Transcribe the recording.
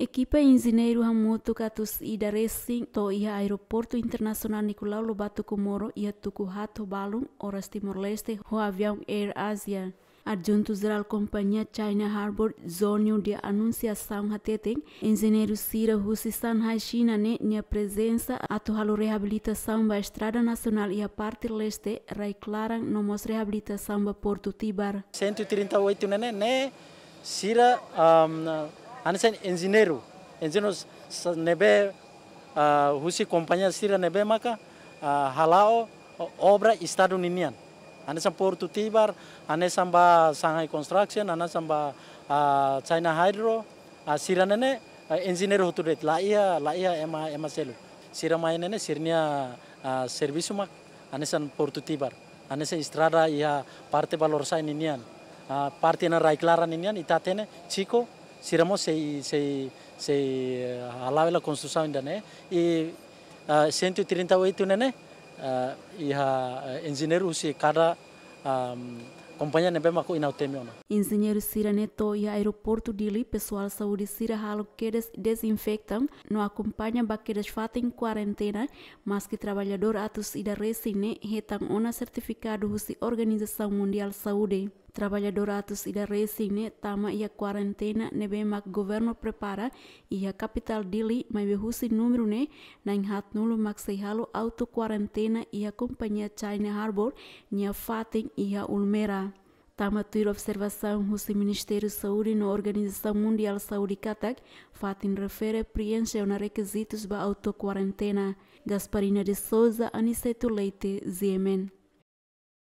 Ekipa engenheiro Hamuto Katus Ida Racing to ia Aeroporto Internacional Nicolau Lobato Comoro ia tuku Hato Balum oras Timor-Leste ho avião Air Asia. Adjunto da Companhia China Harbor Zônio de Anunciação Hateteng, engenheiro Cira Hussistan China ne né? minha presença atual reabilitação da Estrada Nacional e a parte leste reclaram no mos reabilitação da Porto Tibar. 138 nene ne Sira um, anisen engineeru engineeru nebe uh, husi kompanya sira nebe maka uh, halao obra estado ninian anesen portu tibar anesen ba sangai construction anesen ba uh, ah, china hydro uh, sira nene uh, engineeru huturet laia laia ema ema selu sira mai nene sirnia uh, servisu mak anesen portu tibar anesen estrada ia parte balorsa ninian uh, parte na raiklara ninian itatene ciko. Siramos se, se, se halava eh, construção ainda, né? E uh, eh, 138, né? Uh, e a engenheiro se cada um, ehm, companhia nebe mako inautemio. Né? Engenheiro sira Neto e aeroporto de Li, pessoal saúde sira Halo que desinfectam, não acompanha baquedas fatem quarentena, mas que trabalhador atos e da resine retam ona certificado husi Organização Mundial Saúde. Trabalhadorados da Resigne tama ia quarentena nebe mak governo prepara ia capital Dili mai behusi número ne na hat nulo mak auto quarentena ia companhia China Harbor nia fatem ia Ulmera. Tama tuir observação russo Ministério da Saúde na Organização Mundial Saúde Katak, fatin refere preenche os requisitos ba auto quarentena. Gasparina de Souza, Aniceto Leite, Ziemen.